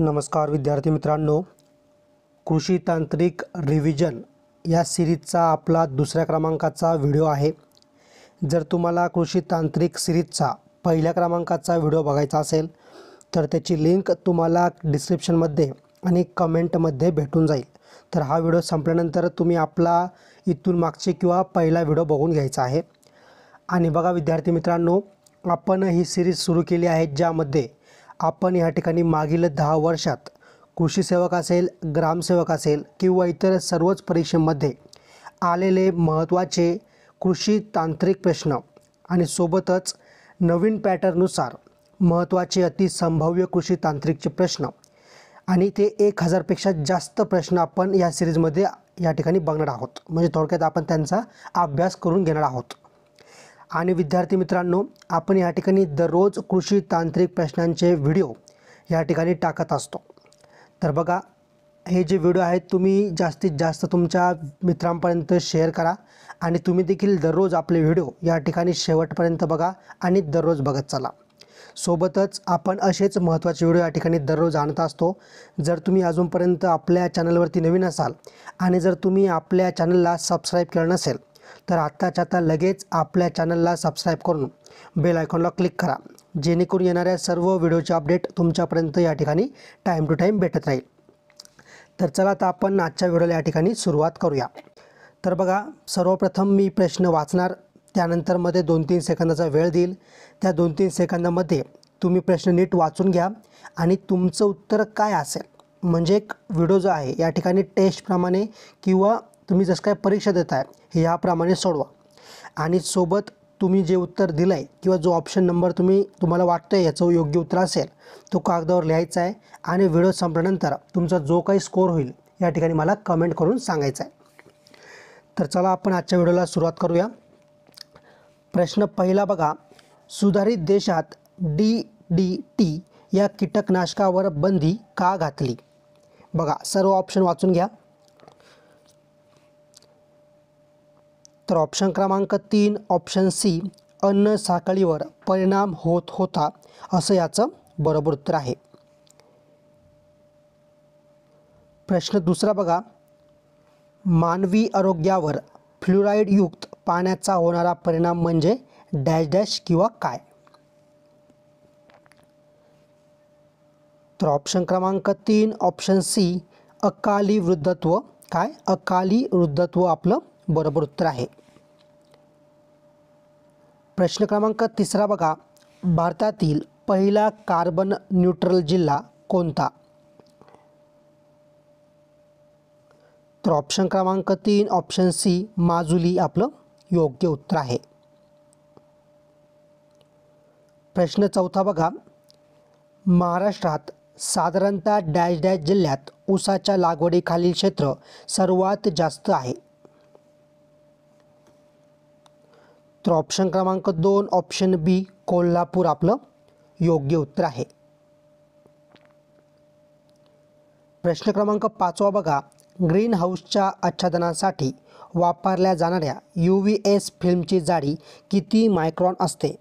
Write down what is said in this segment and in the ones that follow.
नमस्कार विद्यार्थी मित्रांनो कृषी तांत्रिक रिव्हिजन या सिरीजचा आपला दुसऱ्या क्रमांकाचा व्हिडिओ आहे जर तुम्हाला कृषी तांत्रिक सिरीजचा पहिल्या क्रमांकाचा व्हिडिओ बघायचा असेल तर त्याची लिंक तुम्हाला डिस्क्रिप्शनमध्ये आणि कमेंटमध्ये भेटून जाईल तर हा व्हिडिओ संपल्यानंतर तुम्ही आपला इथून मागचे किंवा पहिला व्हिडिओ बघून घ्यायचा आहे आणि बघा विद्यार्थी मित्रांनो आपण ही सिरीज सुरू केली आहे ज्यामध्ये आपण या ठिकाणी मागील दहा वर्षात कृषी सेवक असेल ग्रामसेवक असेल किंवा इतर सर्वच परीक्षेमध्ये आलेले महत्त्वाचे कृषी तांत्रिक प्रश्न आणि सोबतच नवीन पॅटर्ननुसार महत्त्वाचे अतिसंभाव्य कृषी तांत्रिकचे प्रश्न आणि ते एक हजारपेक्षा जास्त प्रश्न आपण या सिरीजमध्ये या ठिकाणी बघणार आहोत म्हणजे थोडक्यात आपण त्यांचा अभ्यास करून घेणार आहोत आणि विद्यार्थी मित्रांनो आपण या ठिकाणी दररोज कृषी तांत्रिक प्रश्नांचे व्हिडिओ या ठिकाणी टाकत असतो तर बघा हे जे व्हिडिओ आहेत तुम्ही जास्तीत जास्त तुमच्या मित्रांपर्यंत शेअर करा आणि तुम्ही देखील दररोज आपले व्हिडिओ या ठिकाणी शेवटपर्यंत बघा आणि दररोज बघत चला सोबतच आपण असेच महत्त्वाचे व्हिडिओ या ठिकाणी दररोज आणत असतो जर तुम्ही अजूनपर्यंत आपल्या चॅनलवरती नवीन असाल आणि जर तुम्ही आपल्या चॅनलला सबस्क्राईब केलं नसेल तर आत्ताच्या आता लगेच आपल्या चॅनलला सबस्क्राईब करून बेल आयकॉनला क्लिक करा जेणेकरून येणाऱ्या सर्व व्हिडिओचे अपडेट तुमच्यापर्यंत या ठिकाणी टाईम टू टाईम भेटत राहील तर चला आता आपण आजच्या व्हिडिओला या ठिकाणी सुरुवात करूया तर बघा सर्वप्रथम मी प्रश्न वाचणार त्यानंतर मध्ये दोन तीन सेकंदाचा वेळ देईल त्या दोन तीन सेकंदामध्ये तुम्ही प्रश्न नीट वाचून घ्या आणि तुमचं उत्तर काय असेल म्हणजे एक व्हिडिओ जो आहे या ठिकाणी टेस्टप्रमाणे किंवा तुम्ही जसं काय परीक्षा देताय हे ह्याप्रमाणे सोडवा आणि सोबत तुम्ही जे उत्तर दिलं आहे किंवा जो ऑप्शन नंबर तुम्ही तुम्हाला वाटतं आहे याचं योग्य उत्तर असेल तो कागदावर लिहायचा आहे आणि व्हिडिओ संपल्यानंतर तुमचा जो काही स्कोअर होईल या ठिकाणी मला कमेंट करून सांगायचा आहे तर चला आपण आजच्या व्हिडिओला सुरुवात करूया प्रश्न पहिला बघा सुधारित देशात डी डी टी या कीटकनाशकावर बंदी का घातली बघा सर्व ऑप्शन वाचून घ्या तर ऑप्शन क्रमांक तीन ऑप्शन सी अन्न साखळीवर परिणाम होत होता असं याचं बरोबर उत्तर आहे प्रश्न दुसरा बघा मानवी आरोग्यावर युक्त पाण्याचा होणारा परिणाम म्हणजे डॅश डॅश किंवा काय तर ऑप्शन क्रमांक तीन ऑप्शन सी अकाली वृद्धत्व काय अकाली वृद्धत्व आपलं बरोबर उत्तर आहे प्रश्न क्रमांक तिसरा बघा भारतातील पहिला कार्बन न्यूट्रल जिल्हा कोणता तर ऑप्शन क्रमांक तीन ऑप्शन सी माजुली आपलं योग्य उत्तर आहे प्रश्न चौथा बघा महाराष्ट्रात साधारणतः डॅश डॅश जिल्ह्यात ऊसाच्या लागवडीखालील क्षेत्र सर्वात जास्त आहे तर ऑप्शन क्रमांक दोन ऑप्शन बी कोल्हापूर आपलं योग्य उत्तर आहे प्रश्न क्रमांक पाचवा बघा ग्रीन हाऊसच्या आच्छादनासाठी वापरल्या जाणाऱ्या यू व्ही एस फिल्मची जाडी किती मायक्रॉन असते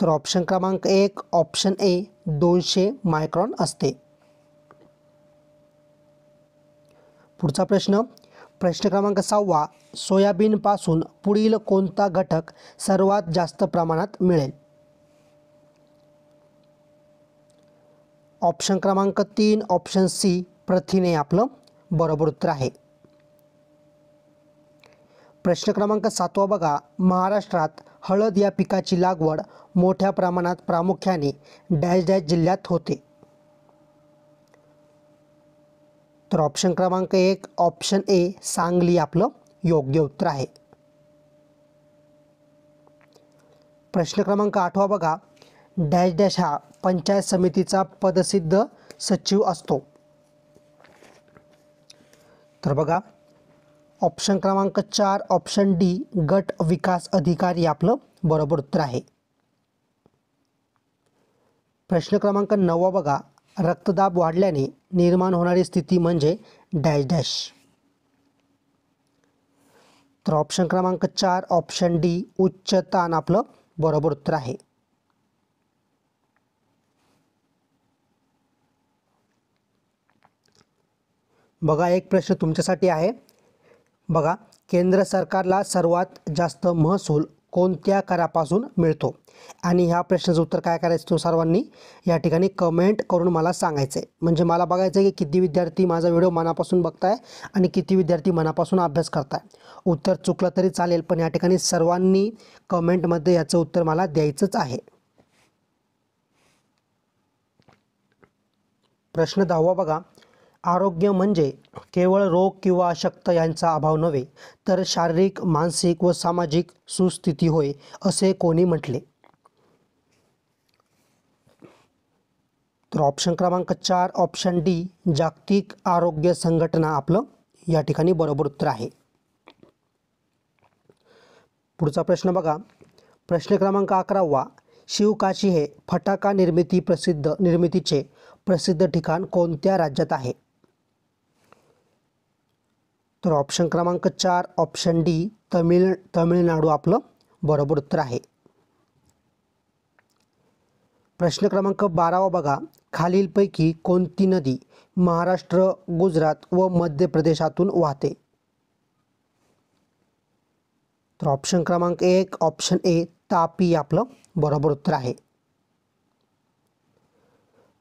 तर ऑप्शन क्रमांक एक ऑप्शन ए दोनशे मायक्रॉन असते पुढचा प्रश्न प्रश्न क्रमांक सहावा सोयाबीनपासून पुढील कोणता घटक सर्वात जास्त प्रमाणात मिळेल ऑप्शन क्रमांक तीन ऑप्शन सी प्रथिने आपलं बरोबर उत्तर आहे प्रश्न क्रमांक सातवा बघा महाराष्ट्रात हळद या पिकाची लागवड मोठ्या प्रमाणात प्रामुख्याने डॅश डॅश जिल्ह्यात होते तर ऑप्शन क्रमांक एक ऑप्शन ए सांगली आपलं योग्य उत्तर आहे प्रश्न क्रमांक आठवा बघा डॅश डॅश हा पंचायत समितीचा पदसिद्ध सचिव असतो तर बघा ऑप्शन क्रमांक चार ऑप्शन डी गट विकास अधिकारी आपलं बरोबर उत्तर आहे प्रश्न क्रमांक नववा बघा रक्तदाब वाढल्याने निर्माण होणारी स्थिती म्हणजे डॅश डॅश तर ऑप्शन क्रमांक चार ऑप्शन डी उच्च ताण आपलं बरोबर उत्तर आहे बघा एक प्रश्न तुमच्यासाठी आहे बघा केंद्र सरकारला सर्वात जास्त महसूल कोणत्या करापासून मिळतो आणि ह्या प्रश्नाचं उत्तर काय करायचं तो सर्वांनी या ठिकाणी कमेंट करून मला सांगायचं आहे म्हणजे मला बघायचं आहे की किती विद्यार्थी माझा व्हिडिओ मनापासून बघताय आणि किती विद्यार्थी मनापासून अभ्यास करताय उत्तर चुकलं तरी चालेल पण या ठिकाणी सर्वांनी कमेंटमध्ये याचं उत्तर मला द्यायचंच आहे प्रश्न दहावा बघा आरोग्य म्हणजे केवळ रोग किंवा अशक्त यांचा अभाव नव्हे तर शारीरिक मानसिक व सामाजिक सुस्थिती होय असे कोणी म्हटले तर ऑप्शन क्रमांक चार ऑप्शन डी जागतिक आरोग्य संघटना आपलं या ठिकाणी बरोबर उत्तर आहे पुढचा प्रश्न बघा प्रश्न क्रमांक अकरावा शिवकाशी हे फटाका निर्मिती प्रसिद्ध निर्मितीचे प्रसिद्ध ठिकाण कोणत्या राज्यात आहे तर ऑप्शन क्रमांक चार ऑप्शन डी तमिळ तमिळनाडू आपलं बरोबर उत्तर आहे प्रश्न क्रमांक बारावा बघा खालीलपैकी कोणती नदी महाराष्ट्र गुजरात व मध्य प्रदेशातून वाहते तर ऑप्शन क्रमांक एक ऑप्शन ए तापी आपलं बरोबर उत्तर आहे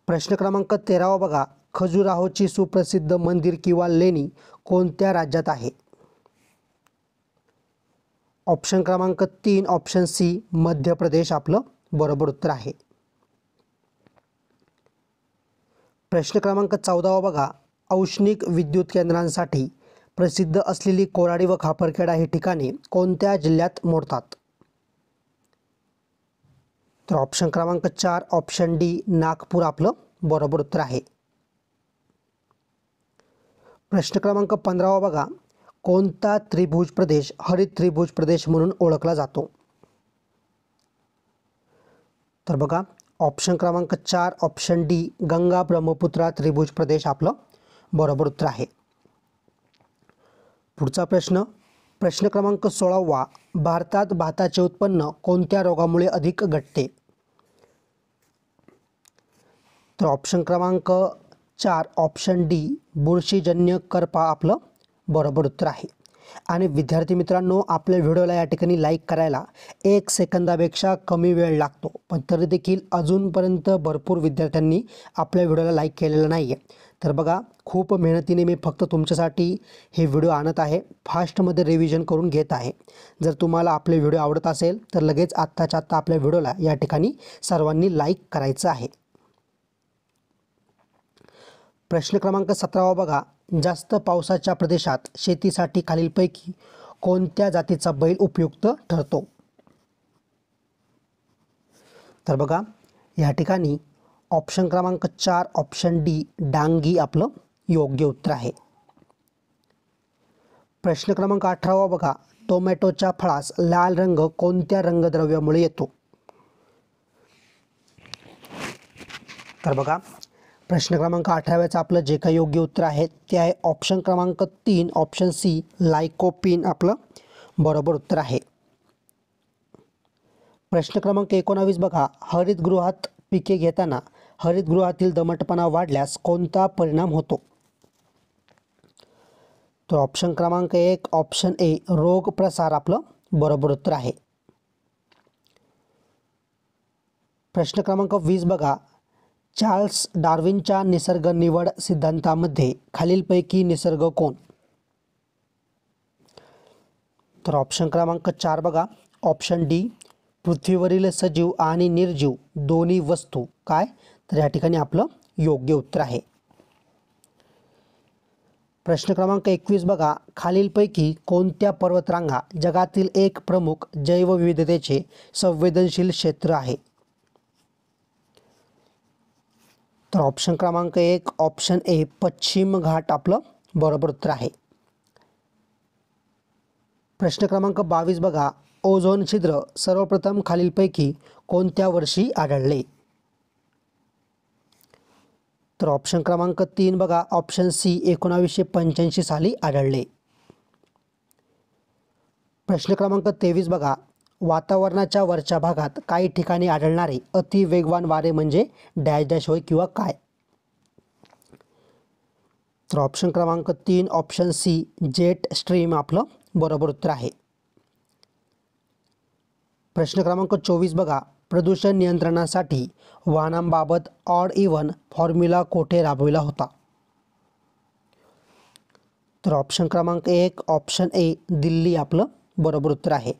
प्रश्न क्रमांक तेरावा बघा खजुराहोची सुप्रसिद्ध मंदिर किंवा लेणी कोणत्या राज्यात आहे ऑप्शन क्रमांक तीन ऑप्शन सी मध्य प्रदेश आपलं बरोबर उत्तर आहे प्रश्न क्रमांक चौदावा बघा औष्णिक विद्युत केंद्रांसाठी प्रसिद्ध असलेली कोराडी व खापरखेडा ही ठिकाणी कोणत्या जिल्ह्यात मोडतात तर ऑप्शन क्रमांक चार ऑप्शन डी नागपूर आपलं बरोबर उत्तर आहे प्रश्न क्रमांक पंधरावा बघा कोणता त्रिभुज प्रदेश हरित त्रिभुज प्रदेश म्हणून ओळखला जातो तर बघा ऑप्शन क्रमांक चार ऑप्शन डी गंगा ब्रह्मपुत्रा त्रिभुज प्रदेश आपलं बरोबर उत्तर आहे पुढचा प्रश्न प्रश्न क्रमांक सोळावा भारतात भाताचे उत्पन्न कोणत्या रोगामुळे अधिक घटते तर ऑप्शन क्रमांक चार ऑप्शन डी बुरशीजन्य करपा आपलं बरोबर उत्तर आहे आणि विद्यार्थी मित्रांनो आपल्या व्हिडिओला या ठिकाणी लाईक करायला एक सेकंदापेक्षा कमी वेळ लागतो पण तरी देखील अजूनपर्यंत भरपूर विद्यार्थ्यांनी आपल्या व्हिडिओला लाईक केलेलं नाही आहे तर बघा खूप मेहनतीने मी फक्त तुमच्यासाठी हे व्हिडिओ आणत आहे फास्टमध्ये रिव्हिजन करून घेत आहे जर तुम्हाला आपले व्हिडिओ आवडत असेल तर लगेच आत्ताच्या आत्ता आपल्या व्हिडिओला या ठिकाणी सर्वांनी लाईक करायचं आहे प्रश्न क्रमांक सतरावा बघा जास्त पावसाच्या प्रदेशात शेतीसाठी खालीलपैकी कोणत्या जातीचा बैल उपयुक्त ठरतो तर बघा या ठिकाणी ऑप्शन क्रमांक चार ऑप्शन डी डांगी आपलं योग्य उत्तर आहे प्रश्न क्रमांक अठरावा बघा टोमॅटोच्या फळास लाल रंग कोणत्या रंगद्रव्यामुळे येतो तर बघा प्रश्न क्रमांक अठराव्याचं आपलं जे काही योग्य उत्तर आहे ते आहे ऑप्शन क्रमांक तीन ऑप्शन सी लायकोपिन आपलं बरोबर उत्तर आहे प्रश्न क्रमांक एकोणावीस बघा हरितगृहात पिके घेताना हरितगृहातील दमटपणा वाढल्यास कोणता परिणाम होतो तर ऑप्शन क्रमांक एक ऑप्शन ए रोग प्रसार आपलं बरोबर उत्तर आहे प्रश्न क्रमांक वीस बघा चार्ल्स डार्विनच्या निसर्ग निवड सिद्धांतामध्ये खालीलपैकी निसर्ग कोण तर ऑप्शन क्रमांक चार बघा ऑप्शन डी पृथ्वीवरील सजीव आणि निर्जीव दोन्ही वस्तू काय तर या ठिकाणी आपलं योग्य उत्तर आहे प्रश्न क्रमांक एकवीस बघा खालीलपैकी कोणत्या पर्वतरांगा जगातील एक प्रमुख जैवविविधतेचे संवेदनशील क्षेत्र आहे तर ऑप्शन क्रमांक एक ऑप्शन ए पश्चिम घाट आपलं बरोबर उत्तर आहे प्रश्न क्रमांक बावीस बघा ओझोन छिद्र सर्वप्रथम खालीलपैकी कोणत्या वर्षी आढळले तर ऑप्शन क्रमांक तीन बघा ऑप्शन सी एकोणावीसशे पंच्याऐंशी साली आढळले प्रश्न क्रमांक तेवीस बघा वातावरणाच्या वरच्या भागात काही ठिकाणी आढळणारे अतिवेगवान वारे म्हणजे डॅश डॅश होय किंवा काय तर ऑप्शन क्रमांक तीन ऑप्शन सी जेट स्ट्रीम आपलं बरोबर उत्तर आहे प्रश्न क्रमांक चोवीस बघा प्रदूषण नियंत्रणासाठी वाहनांबाबत ऑड इवन फॉर्म्युला कोठे राबविला होता तर ऑप्शन क्रमांक एक ऑप्शन ए दिल्ली आपलं बरोबर उत्तर आहे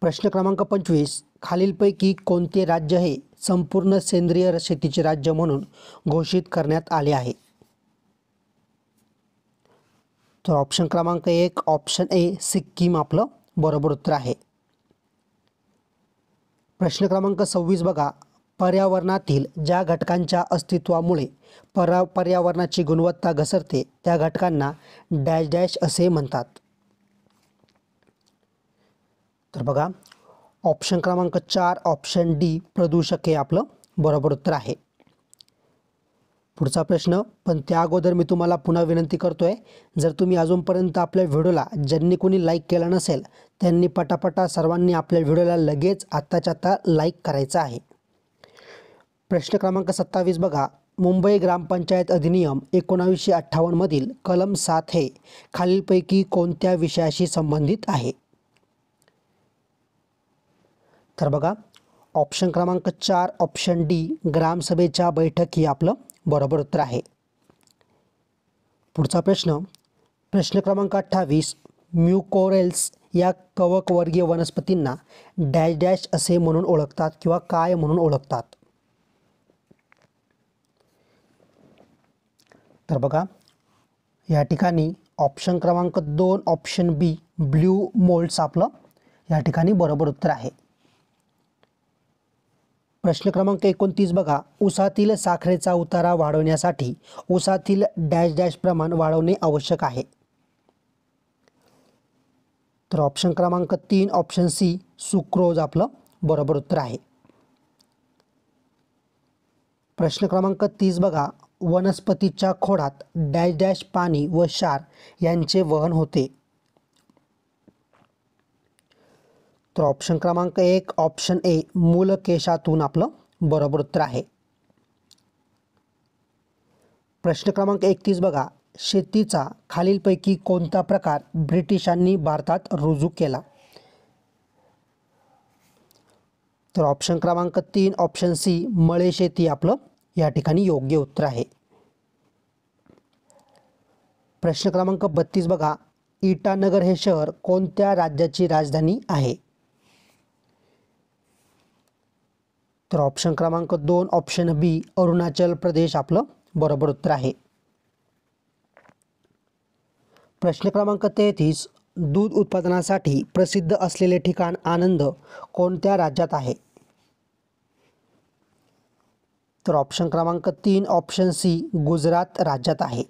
प्रश्न क्रमांक पंचवीस खालीलपैकी कोणते राज्य हे संपूर्ण सेंद्रिय शेतीचे राज्य म्हणून घोषित करण्यात आले आहे तर ऑप्शन क्रमांक एक ऑप्शन ए सिक्कीम आपलं बरोबर उत्तर आहे प्रश्न क्रमांक सव्वीस बघा पर्यावरणातील ज्या घटकांच्या अस्तित्वामुळे पर्यावरणाची गुणवत्ता घसरते त्या घटकांना डॅश डॅश असे म्हणतात तर बघा ऑप्शन क्रमांक चार ऑप्शन डी प्रदूषक हे आपलं बरोबर उत्तर आहे पुढचा प्रश्न पण त्या अगोदर मी तुम्हाला पुन्हा विनंती करतो आहे जर तुम्ही अजूनपर्यंत आपल्या व्हिडिओला ज्यांनी कोणी लाईक केला नसेल त्यांनी पटापटा सर्वांनी आपल्या व्हिडिओला लगेच आत्ताच्या आत्ता लाईक करायचा आहे प्रश्न क्रमांक सत्तावीस बघा मुंबई ग्रामपंचायत अधिनियम एकोणावीसशे अठ्ठावन्नमधील कलम सात हे खालीलपैकी कोणत्या विषयाशी संबंधित आहे तर बघा ऑप्शन क्रमांक चार ऑप्शन डी ग्रामसभेच्या बैठक ही आपलं बरोबर उत्तर आहे पुढचा प्रश्न प्रश्न क्रमांक अठ्ठावीस म्युकोरेल्स या कवकवर्गीय वनस्पतींना डॅश डॅश असे म्हणून ओळखतात किंवा काय म्हणून ओळखतात तर बघा या ठिकाणी ऑप्शन क्रमांक दोन ऑप्शन बी ब्ल्यू मोल्ड्स आपलं या ठिकाणी बरोबर उत्तर आहे प्रश्न क्रमांक एकोणतीस बघा उसातील साखरेचा उतारा वाढवण्यासाठी उसातील डॅश डॅश प्रमाण वाढवणे आवश्यक आहे तर ऑप्शन क्रमांक तीन ऑप्शन सी सुक्रोज आपलं बरोबर उत्तर आहे प्रश्न क्रमांक तीस बघा वनस्पतीच्या खोडात डॅश डॅश पाणी व क्षार यांचे वहन होते तर ऑप्शन क्रमांक एक ऑप्शन ए मूल केशातून आपलं बरोबर उत्तर आहे प्रश्न क्रमांक एकतीस बघा शेतीचा खालीलपैकी कोणता प्रकार ब्रिटिशांनी भारतात रुजू केला तर ऑप्शन क्रमांक तीन ऑप्शन सी मळे शेती आपलं या ठिकाणी योग्य उत्तर आहे प्रश्न क्रमांक बत्तीस बघा इटानगर हे शहर कोणत्या राज्याची राजधानी आहे तर ऑप्शन क्रमांक दोन ऑप्शन बी अरुणाचल प्रदेश आपलं बरोबर उत्तर आहे प्रश्न क्रमांक तेहतीस दूध उत्पादनासाठी प्रसिद्ध असलेले ठिकाण आनंद कोणत्या राज्यात आहे तर ऑप्शन क्रमांक तीन ऑप्शन सी गुजरात राज्यात आहे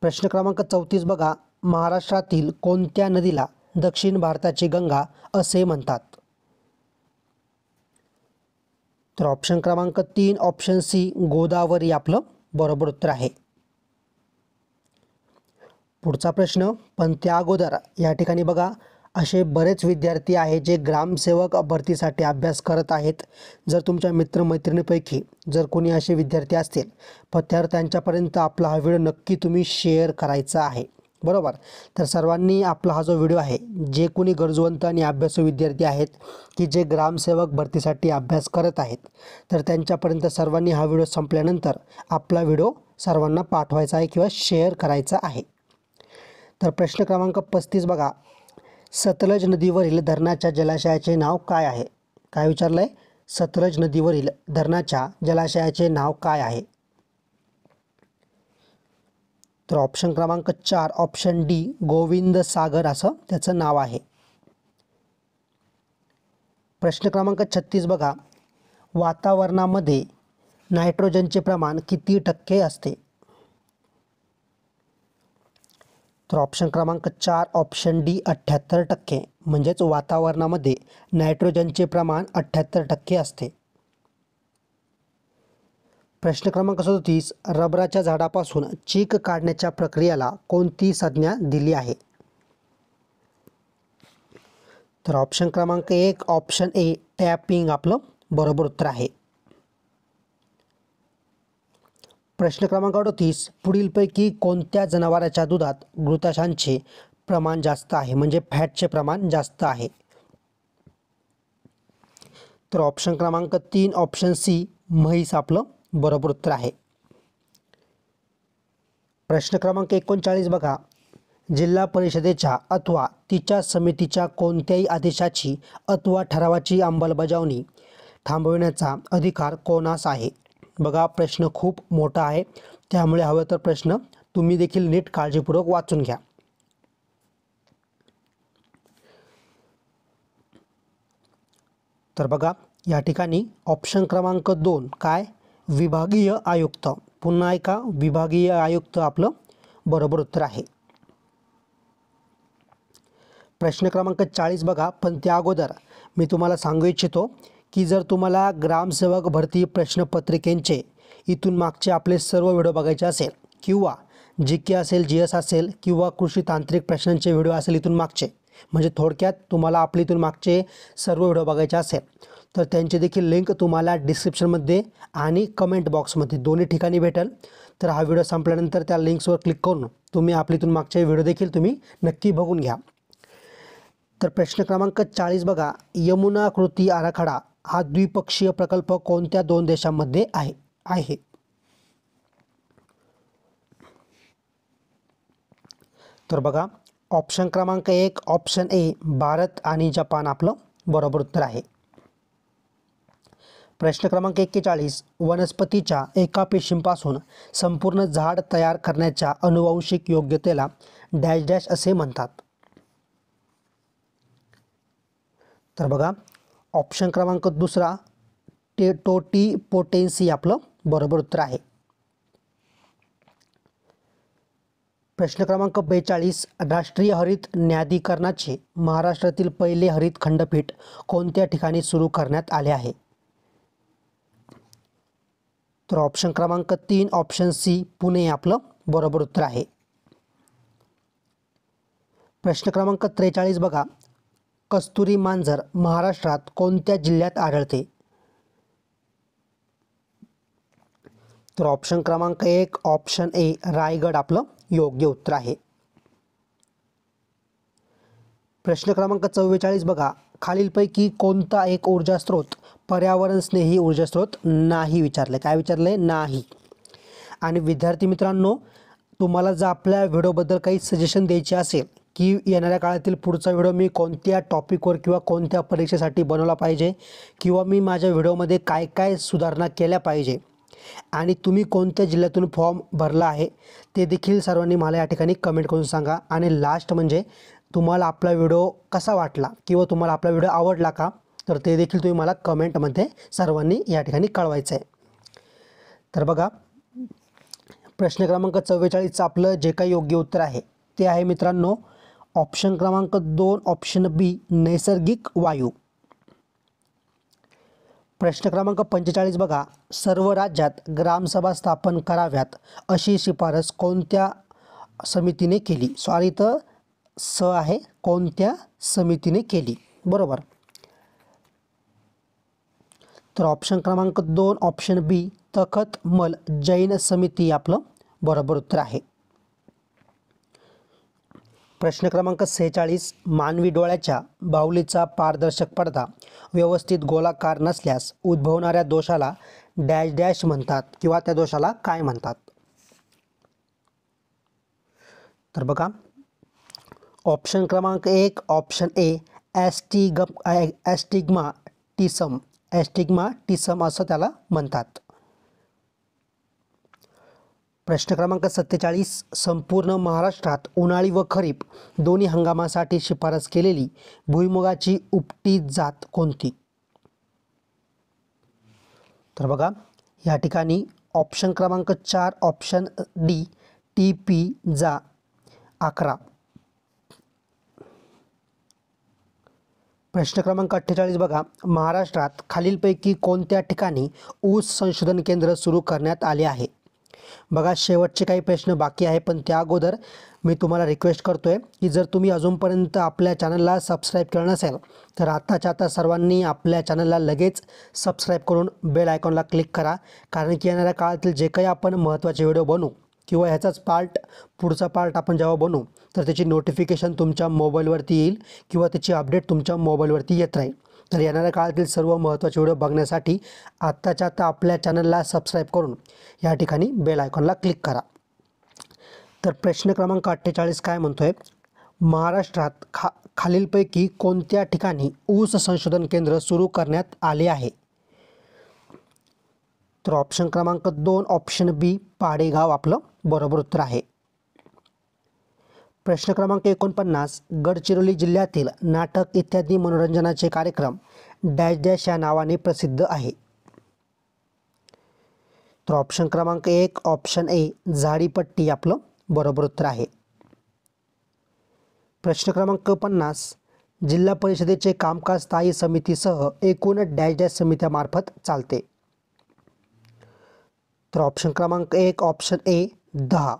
प्रश्न क्रमांक चौतीस बघा महाराष्ट्रातील कोणत्या नदीला दक्षिण भारताची गंगा असे म्हणतात तर ऑप्शन क्रमांक तीन ऑप्शन सी गोदावरी आपलं बरोबर उत्तर आहे पुढचा प्रश्न पण त्या अगोदर या ठिकाणी बघा असे बरेच विद्यार्थी आहेत जे ग्रामसेवक भरतीसाठी अभ्यास करत आहेत जर तुमच्या मित्रमैत्रिणीपैकी जर कोणी असे विद्यार्थी असतील त्यावर त्यांच्यापर्यंत आपला हा व्हिडिओ नक्की तुम्ही शेअर करायचा आहे बरोबर तर सर्वांनी आपला हा जो व्हिडिओ आहे जे कोणी गरजवंत आणि अभ्यासू विद्यार्थी आहेत की जे ग्रामसेवक भरतीसाठी अभ्यास करत आहेत तर त्यांच्यापर्यंत सर्वांनी हा व्हिडिओ संपल्यानंतर आपला व्हिडिओ सर्वांना पाठवायचा आहे किंवा शेअर करायचा आहे तर प्रश्न क्रमांक पस्तीस बघा सतलज नदीवरील धरणाच्या जलाशयाचे नाव काय आहे काय विचारलं आहे सतलज नदीवरील धरणाच्या जलाशयाचे नाव काय आहे तर ऑप्शन क्रमांक चार ऑप्शन डी गोविंद सागर असं त्याचं नाव आहे प्रश्न क्रमांक छत्तीस बघा वातावरणामध्ये नायट्रोजनचे प्रमाण किती टक्के असते तर ऑप्शन क्रमांक चार ऑप्शन डी अठ्ठ्याहत्तर टक्के म्हणजेच वातावरणामध्ये नायट्रोजनचे प्रमाण अठ्ठ्याहत्तर टक्के असते प्रश्न क्रमांक सदतीस रबराच्या झाडापासून चीक काढण्याच्या प्रक्रियेला कोणती संज्ञा दिली आहे तर ऑप्शन क्रमांक एक ऑप्शन ए टॅपिंग आपलं बरोबर उत्तर आहे प्रश्न क्रमांक अडतीस पुढीलपैकी कोणत्या जनावराच्या दुधात गृताशांचे प्रमाण जास्त आहे म्हणजे फॅटचे प्रमाण जास्त आहे तर ऑप्शन क्रमांक तीन ऑप्शन सी म्हैस आपलं बरोबर उत्तर आहे प्रश्न क्रमांक एकोणचाळीस बघा जिल्हा परिषदेच्या अथवा तिच्या समितीच्या कोणत्याही आदेशाची अथवा ठरावाची अंमलबजावणी थांबविण्याचा अधिकार कोणास आहे बघा प्रश्न खूप मोठा आहे त्यामुळे हवं तर प्रश्न तुम्ही देखील नीट काळजीपूर्वक वाचून घ्या तर बघा या ठिकाणी ऑप्शन क्रमांक दोन काय विभागीय आयुक्त पुन्हा ऐका विभागीय आयुक्त आपलं बरोबर उत्तर आहे प्रश्न क्रमांक चाळीस बघा पण त्या अगोदर मी तुम्हाला सांगू इच्छितो की जर तुम्हाला ग्रामसेवक भरती प्रश्नपत्रिकेंचे इथून मागचे आपले सर्व व्हिडिओ बघायचे असेल किंवा जी के असेल जी एस असेल किंवा कृषी तांत्रिक प्रश्नांचे व्हिडिओ असेल इथून मागचे म्हणजे थोडक्यात तुम्हाला आपल्या इथून मागचे सर्व व्हिडिओ बघायचे असेल तर त्यांचे देखील लिंक तुम्हाला डिस्क्रिप्शनमध्ये आणि कमेंट बॉक्समध्ये दोन्ही ठिकाणी भेटेल तर हा व्हिडिओ संपल्यानंतर त्या लिंक्सवर क्लिक करून तुम्ही आपलीतून मागचे व्हिडिओ देखील तुम्ही नक्की बघून घ्या तर प्रश्न क्रमांक चाळीस बघा यमुना कृती आराखडा हा द्विपक्षीय प्रकल्प कोणत्या दोन देशांमध्ये आहे आहे तर बघा ऑप्शन क्रमांक एक ऑप्शन ए भारत आणि जपान आपलं बरोबर उत्तर आहे प्रश्न क्रमांक एक्केचाळीस वनस्पतीच्या एका पेशींपासून संपूर्ण झाड तयार करण्याच्या अनुवांशिक योग्यतेला डॅश डॅश असे म्हणतात तर बघा ऑप्शन क्रमांक दुसरा टेटोटी पोटेन्सी आपलं बरोबर उत्तर आहे प्रश्न क्रमांक बेचाळीस राष्ट्रीय हरित न्यायाधिकरणाचे महाराष्ट्रातील पहिले हरित खंडपीठ कोणत्या ठिकाणी सुरू करण्यात आले आहे तर ऑप्शन क्रमांक तीन ऑप्शन सी पुणे आपलं बरोबर उत्तर आहे प्रश्न क्रमांक त्रेचाळीस बघा कस्तुरी मांजर महाराष्ट्रात कोणत्या जिल्ह्यात आढळते तर ऑप्शन क्रमांक एक ऑप्शन ए रायगड आपलं योग्य उत्तर आहे प्रश्न क्रमांक चव्वेचाळीस बघा खालीलपैकी कोणता एक ऊर्जा स्रोत पर्यावरणस्नेही ऊर्जास्रोत नाही विचारले काय विचारले नाही आणि विद्यार्थी मित्रांनो तुम्हाला जर आपल्या व्हिडिओबद्दल काही सजेशन द्यायचे असेल की येणाऱ्या काळातील पुढचा व्हिडिओ मी कोणत्या टॉपिकवर किंवा कोणत्या परीक्षेसाठी बनवला पाहिजे किंवा मी माझ्या व्हिडिओमध्ये काय काय सुधारणा केल्या पाहिजे आणि तुम्ही कोणत्या जिल्ह्यातून फॉर्म भरला आहे ते देखील सर्वांनी मला या ठिकाणी कमेंट करून सांगा आणि लास्ट म्हणजे तुम्हाला आपला व्हिडिओ कसा वाटला किंवा तुम्हाला आपला व्हिडिओ आवडला का तर ते देखील तुम्ही मला कमेंटमध्ये सर्वांनी या ठिकाणी कळवायचं आहे तर बघा प्रश्न क्रमांक चव्वेचाळीसचं आपलं जे काही योग्य उत्तर आहे ते आहे मित्रांनो ऑप्शन क्रमांक दोन ऑप्शन बी नैसर्गिक वायू प्रश्न क्रमांक पंचेचाळीस बघा सर्व राज्यात ग्रामसभा स्थापन कराव्यात अशी शिफारस कोणत्या समितीने केली सॉरी तर स आहे कोणत्या समितीने केली बरोबर तर ऑप्शन क्रमांक दोन ऑप्शन बी तखत मल जैन समिती आपलं बरोबर उत्तर आहे प्रश्न क्रमांक सेहेचाळीस मानवी डोळ्याच्या बाहुलीचा पारदर्शक पडदा व्यवस्थित गोलाकार नसल्यास उद्भवणाऱ्या दोषाला डॅश डॅश म्हणतात किंवा त्या दोषाला काय म्हणतात तर बघा ऑप्शन क्रमांक एक ऑप्शन ए ॲस्टिग ॲस्टिग्मा टिसम एस्टिग्मा असं त्याला म्हणतात प्रश्न क्रमांक सत्तेचाळीस संपूर्ण महाराष्ट्रात उन्हाळी व खरीप दोन्ही हंगामासाठी शिफारस केलेली भुईमुगाची उपटी जात कोणती तर बघा या ठिकाणी ऑप्शन क्रमांक चार ऑप्शन डी टी पी जा अकरा प्रश्न क्रमांक अठ्ठेचाळीस बघा महाराष्ट्रात खालीलपैकी कोणत्या ठिकाणी ऊस संशोधन केंद्र सुरू करण्यात आले आहे बघा शेवटचे काही प्रश्न बाकी आहे पण त्या अगोदर मी तुम्हाला रिक्वेस्ट करतो आहे की जर तुम्ही अजूनपर्यंत आपल्या चॅनलला सबस्क्राईब केलं नसेल तर आत्ताच्या आता सर्वांनी आपल्या चॅनलला लगेच सबस्क्राईब करून बेल आयकॉनला क्लिक करा कारण की येणाऱ्या काळातील जे काही आपण महत्त्वाचे व्हिडिओ बनवू किंवा ह्याचाच पार्ट पुढचा पार्ट आपण जेव्हा बनवू तर त्याची नोटिफिकेशन तुमच्या मोबाईलवरती येईल किंवा त्याची अपडेट तुमच्या मोबाईलवरती येत राहील तर येणाऱ्या काळातील सर्व महत्त्वाचे व्हिडिओ बघण्यासाठी आत्ताच्या आत्ता आपल्या चॅनलला सबस्क्राईब करून या ठिकाणी बेल आयकॉनला क्लिक करा तर प्रश्न क्रमांक अठ्ठेचाळीस काय म्हणतो आहे महाराष्ट्रात खा खालीलपैकी कोणत्या ठिकाणी ऊस संशोधन केंद्र सुरू करण्यात आले आहे तर ऑप्शन क्रमांक दोन ऑप्शन बी पाडेगाव आपलं बरोबर उत्तर आहे प्रश्न क्रमांक एकोणपन्नास गडचिरोली जिल्ह्यातील नाटक इत्यादी मनोरंजनाचे कार्यक्रम डॅश डॅश या नावाने प्रसिद्ध आहे तर ऑप्शन क्रमांक एक ऑप्शन ए झाडीपट्टी आपलं बरोबर उत्तर आहे प्रश्न क्रमांक पन्नास जिल्हा परिषदेचे कामकाज स्थायी समितीसह एकूण डॅश डॅश समित्यामार्फत चालते तर ऑप्शन क्रमांक एक ऑप्शन ए दहा